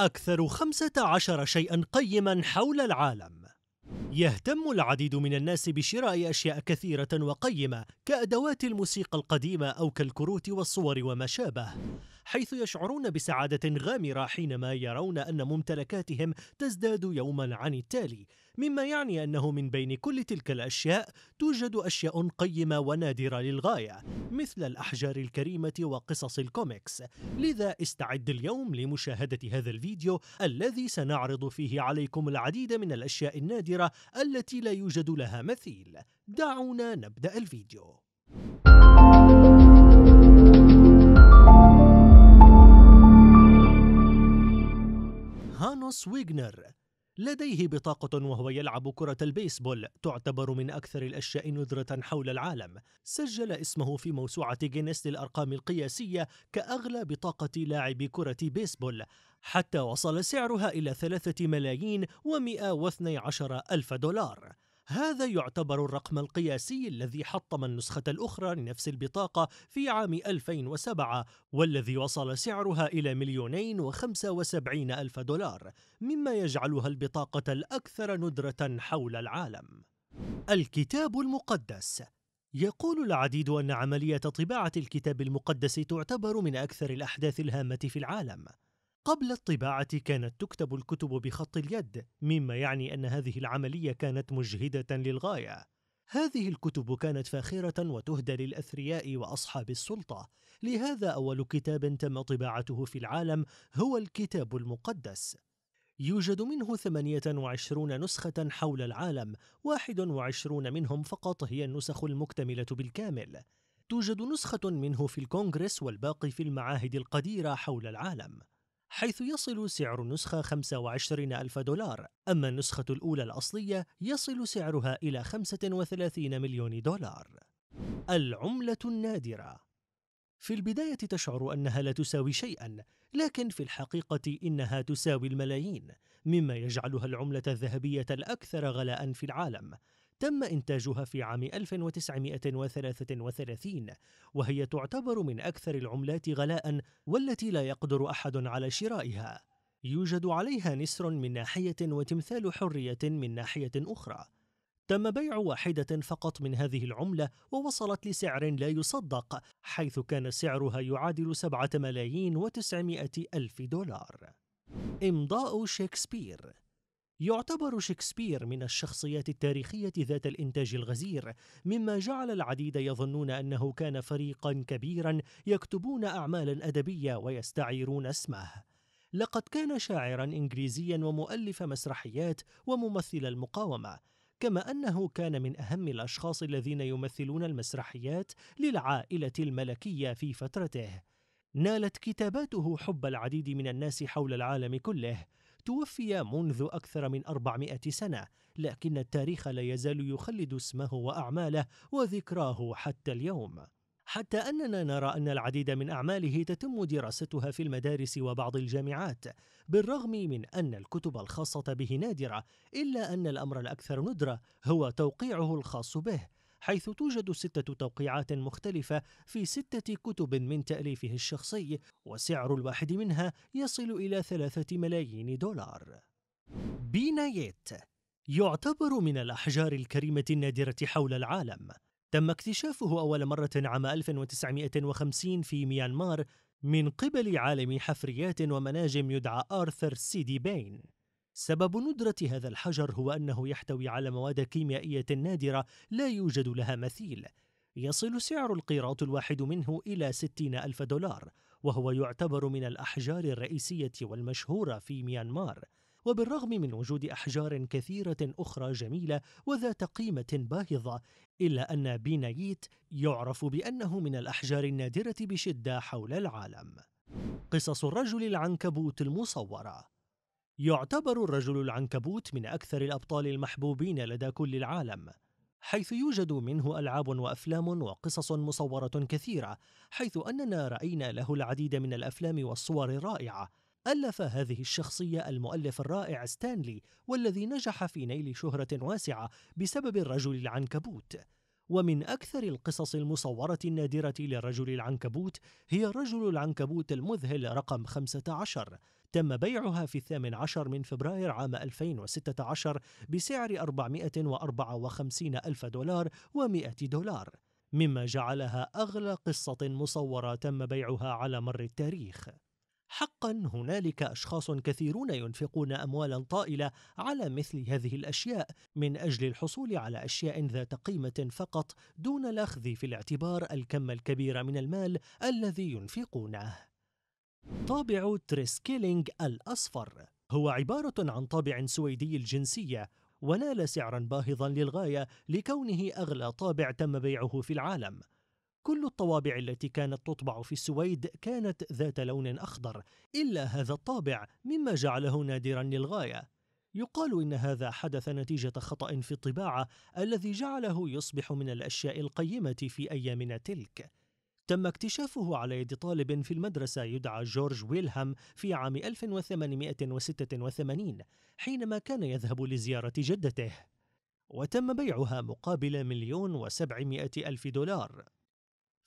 أكثر 15 شيئا قيما حول العالم يهتم العديد من الناس بشراء أشياء كثيرة وقيمة كأدوات الموسيقى القديمة أو كالكروت والصور وما شابه حيث يشعرون بسعادة غامرة حينما يرون أن ممتلكاتهم تزداد يوما عن التالي مما يعني أنه من بين كل تلك الأشياء توجد أشياء قيمة ونادرة للغاية مثل الأحجار الكريمة وقصص الكوميكس لذا استعد اليوم لمشاهدة هذا الفيديو الذي سنعرض فيه عليكم العديد من الأشياء النادرة التي لا يوجد لها مثيل دعونا نبدأ الفيديو توماس ويغنر لديه بطاقة وهو يلعب كرة البيسبول تعتبر من أكثر الأشياء نذرة حول العالم سجل اسمه في موسوعة جينيس للأرقام القياسية كأغلى بطاقة لاعب كرة بيسبول حتى وصل سعرها إلى ثلاثة ملايين ومئة واثني عشر ألف دولار هذا يعتبر الرقم القياسي الذي حطم النسخة الأخرى لنفس البطاقة في عام 2007 والذي وصل سعرها إلى مليونين وخمسة وسبعين ألف دولار مما يجعلها البطاقة الأكثر ندرة حول العالم الكتاب المقدس يقول العديد أن عملية طباعة الكتاب المقدس تعتبر من أكثر الأحداث الهامة في العالم قبل الطباعة كانت تكتب الكتب بخط اليد، مما يعني أن هذه العملية كانت مجهدة للغاية. هذه الكتب كانت فاخرة وتهدى للأثرياء وأصحاب السلطة، لهذا أول كتاب تم طباعته في العالم هو الكتاب المقدس. يوجد منه 28 نسخة حول العالم، 21 منهم فقط هي النسخ المكتملة بالكامل. توجد نسخة منه في الكونغرس والباقي في المعاهد القديرة حول العالم. حيث يصل سعر النسخة 25 ألف دولار أما النسخة الأولى الأصلية يصل سعرها إلى 35 مليون دولار العملة النادرة في البداية تشعر أنها لا تساوي شيئا لكن في الحقيقة إنها تساوي الملايين مما يجعلها العملة الذهبية الأكثر غلاء في العالم تم إنتاجها في عام 1933 وهي تعتبر من أكثر العملات غلاء والتي لا يقدر أحد على شرائها يوجد عليها نسر من ناحية وتمثال حرية من ناحية أخرى تم بيع واحدة فقط من هذه العملة ووصلت لسعر لا يصدق حيث كان سعرها يعادل 7 ملايين وتسعمائة ألف دولار إمضاء شكسبير يعتبر شكسبير من الشخصيات التاريخية ذات الإنتاج الغزير، مما جعل العديد يظنون أنه كان فريقا كبيرا يكتبون أعمالا أدبية ويستعيرون اسمه. لقد كان شاعرا إنجليزيا ومؤلف مسرحيات وممثل المقاومة، كما أنه كان من أهم الأشخاص الذين يمثلون المسرحيات للعائلة الملكية في فترته. نالت كتاباته حب العديد من الناس حول العالم كله توفي منذ أكثر من 400 سنة لكن التاريخ لا يزال يخلد اسمه وأعماله وذكراه حتى اليوم حتى أننا نرى أن العديد من أعماله تتم دراستها في المدارس وبعض الجامعات بالرغم من أن الكتب الخاصة به نادرة إلا أن الأمر الأكثر ندرة هو توقيعه الخاص به حيث توجد ستة توقيعات مختلفة في ستة كتب من تأليفه الشخصي وسعر الواحد منها يصل إلى ثلاثة ملايين دولار بينايت يعتبر من الأحجار الكريمة النادرة حول العالم تم اكتشافه أول مرة عام 1950 في ميانمار من قبل عالم حفريات ومناجم يدعى آرثر سيدي بين سبب ندرة هذا الحجر هو أنه يحتوي على مواد كيميائية نادرة لا يوجد لها مثيل يصل سعر القيراط الواحد منه إلى 60 ألف دولار وهو يعتبر من الأحجار الرئيسية والمشهورة في ميانمار وبالرغم من وجود أحجار كثيرة أخرى جميلة وذات قيمة باهظة إلا أن بينايت يعرف بأنه من الأحجار النادرة بشدة حول العالم قصص الرجل العنكبوت المصورة يعتبر الرجل العنكبوت من أكثر الأبطال المحبوبين لدى كل العالم حيث يوجد منه ألعاب وأفلام وقصص مصورة كثيرة حيث أننا رأينا له العديد من الأفلام والصور الرائعة ألف هذه الشخصية المؤلف الرائع ستانلي والذي نجح في نيل شهرة واسعة بسبب الرجل العنكبوت ومن أكثر القصص المصورة النادرة للرجل العنكبوت هي رجل العنكبوت المذهل رقم 15 تم بيعها في الثامن عشر من فبراير عام 2016 بسعر 454 ألف دولار و100 دولار مما جعلها أغلى قصة مصورة تم بيعها على مر التاريخ حقا هنالك اشخاص كثيرون ينفقون اموالا طائله على مثل هذه الاشياء من اجل الحصول على اشياء ذات قيمه فقط دون الاخذ في الاعتبار الكم الكبير من المال الذي ينفقونه طابع تريسكيلينغ الأصفر هو عبارة عن طابع سويدي الجنسية ونال سعرا باهظا للغاية لكونه أغلى طابع تم بيعه في العالم كل الطوابع التي كانت تطبع في السويد كانت ذات لون أخضر إلا هذا الطابع مما جعله نادرا للغاية يقال إن هذا حدث نتيجة خطأ في الطباعة الذي جعله يصبح من الأشياء القيمة في أيامنا تلك تم اكتشافه على يد طالب في المدرسة يدعى جورج ويلهام في عام 1886 حينما كان يذهب لزيارة جدته وتم بيعها مقابل مليون وسبعمائة ألف دولار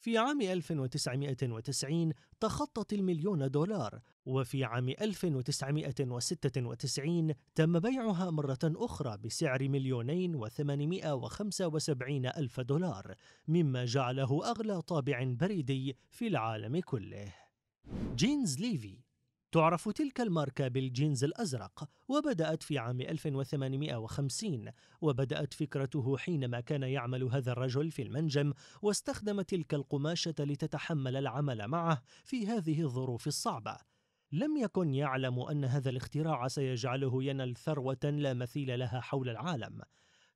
في عام 1990 تخطت المليون دولار وفي عام 1996 تم بيعها مرة أخرى بسعر مليونين وثمانمائة وخمسة وسبعين ألف دولار مما جعله أغلى طابع بريدي في العالم كله جينز ليفي تعرف تلك الماركة بالجينز الأزرق وبدأت في عام 1850 وبدأت فكرته حينما كان يعمل هذا الرجل في المنجم واستخدم تلك القماشة لتتحمل العمل معه في هذه الظروف الصعبة لم يكن يعلم أن هذا الاختراع سيجعله ينال ثروة لا مثيل لها حول العالم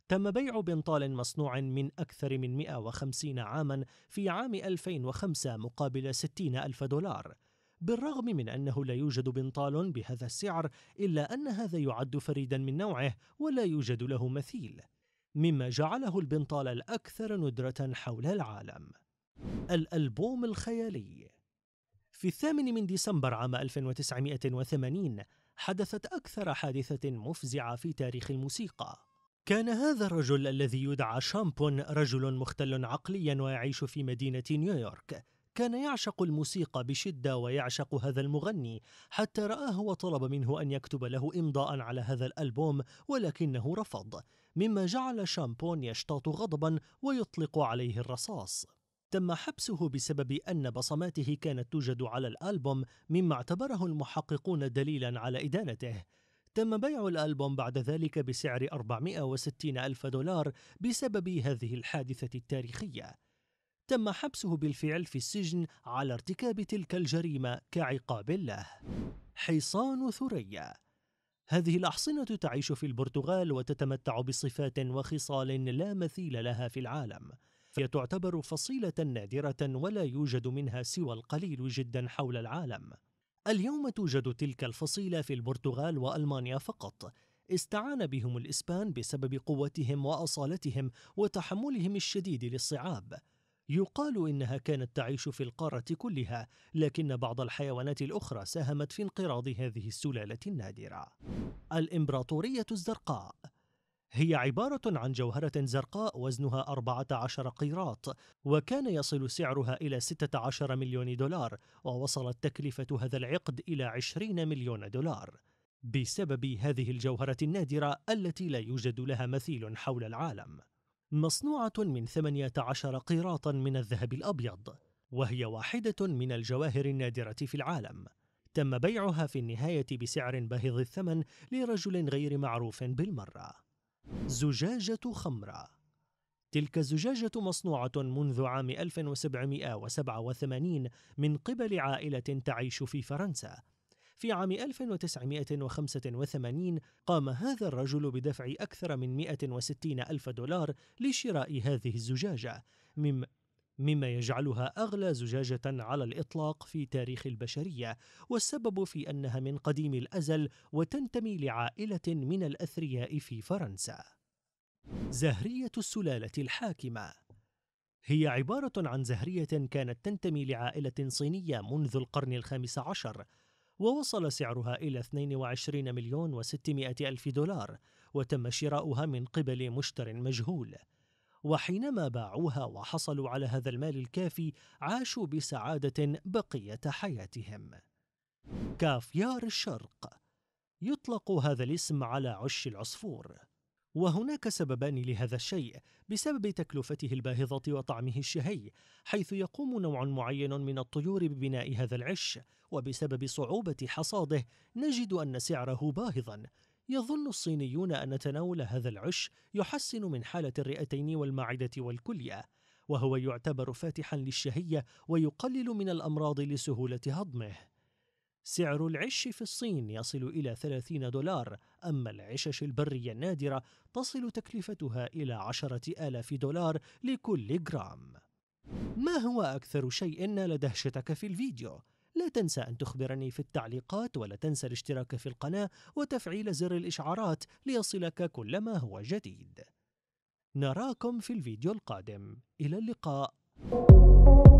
تم بيع بنطال مصنوع من أكثر من 150 عاما في عام 2005 مقابل 60 ألف دولار بالرغم من أنه لا يوجد بنطال بهذا السعر إلا أن هذا يعد فريدا من نوعه ولا يوجد له مثيل مما جعله البنطال الأكثر ندرة حول العالم الألبوم الخيالي في الثامن من ديسمبر عام 1980 حدثت أكثر حادثة مفزعة في تاريخ الموسيقى كان هذا الرجل الذي يدعى شامبون رجل مختل عقليا ويعيش في مدينة نيويورك كان يعشق الموسيقى بشدة ويعشق هذا المغني حتى رآه وطلب منه أن يكتب له إمضاء على هذا الألبوم ولكنه رفض مما جعل شامبون يشتاط غضبا ويطلق عليه الرصاص تم حبسه بسبب أن بصماته كانت توجد على الألبوم مما اعتبره المحققون دليلا على إدانته تم بيع الألبوم بعد ذلك بسعر 460 ألف دولار بسبب هذه الحادثة التاريخية تم حبسه بالفعل في السجن على ارتكاب تلك الجريمة كعقاب له حصان ثريا هذه الأحصنة تعيش في البرتغال وتتمتع بصفات وخصال لا مثيل لها في العالم هي تعتبر فصيلة نادرة ولا يوجد منها سوى القليل جدا حول العالم اليوم توجد تلك الفصيلة في البرتغال وألمانيا فقط استعان بهم الإسبان بسبب قوتهم وأصالتهم وتحملهم الشديد للصعاب يقال إنها كانت تعيش في القارة كلها لكن بعض الحيوانات الأخرى ساهمت في انقراض هذه السلالة النادرة الإمبراطورية الزرقاء هي عبارة عن جوهرة زرقاء وزنها 14 قيراط وكان يصل سعرها إلى 16 مليون دولار ووصلت تكلفة هذا العقد إلى 20 مليون دولار بسبب هذه الجوهرة النادرة التي لا يوجد لها مثيل حول العالم مصنوعة من 18 قيراطا من الذهب الأبيض وهي واحدة من الجواهر النادرة في العالم تم بيعها في النهاية بسعر باهظ الثمن لرجل غير معروف بالمرة زجاجة خمرة تلك الزجاجة مصنوعة منذ عام 1787 من قبل عائلة تعيش في فرنسا في عام 1985 قام هذا الرجل بدفع أكثر من 160 ألف دولار لشراء هذه الزجاجة مما مما يجعلها اغلى زجاجه على الاطلاق في تاريخ البشريه والسبب في انها من قديم الازل وتنتمي لعائله من الاثرياء في فرنسا زهريه السلاله الحاكمه هي عباره عن زهريه كانت تنتمي لعائله صينيه منذ القرن الخامس عشر ووصل سعرها إلى 22 مليون و600 ألف دولار وتم شراؤها من قبل مشتر مجهول وحينما باعوها وحصلوا على هذا المال الكافي عاشوا بسعادة بقية حياتهم كافيار الشرق يطلق هذا الاسم على عش العصفور وهناك سببان لهذا الشيء بسبب تكلفته الباهظة وطعمه الشهي حيث يقوم نوع معين من الطيور ببناء هذا العش وبسبب صعوبة حصاده نجد أن سعره باهظا يظن الصينيون أن تناول هذا العش يحسن من حالة الرئتين والمعدة والكلية وهو يعتبر فاتحا للشهية ويقلل من الأمراض لسهولة هضمه سعر العش في الصين يصل إلى 30 دولار أما العشش البرية النادرة تصل تكلفتها إلى 10 آلاف دولار لكل جرام ما هو أكثر شيء نال دهشتك في الفيديو؟ لا تنسى أن تخبرني في التعليقات ولا تنسى الاشتراك في القناة وتفعيل زر الإشعارات ليصلك كل ما هو جديد نراكم في الفيديو القادم إلى اللقاء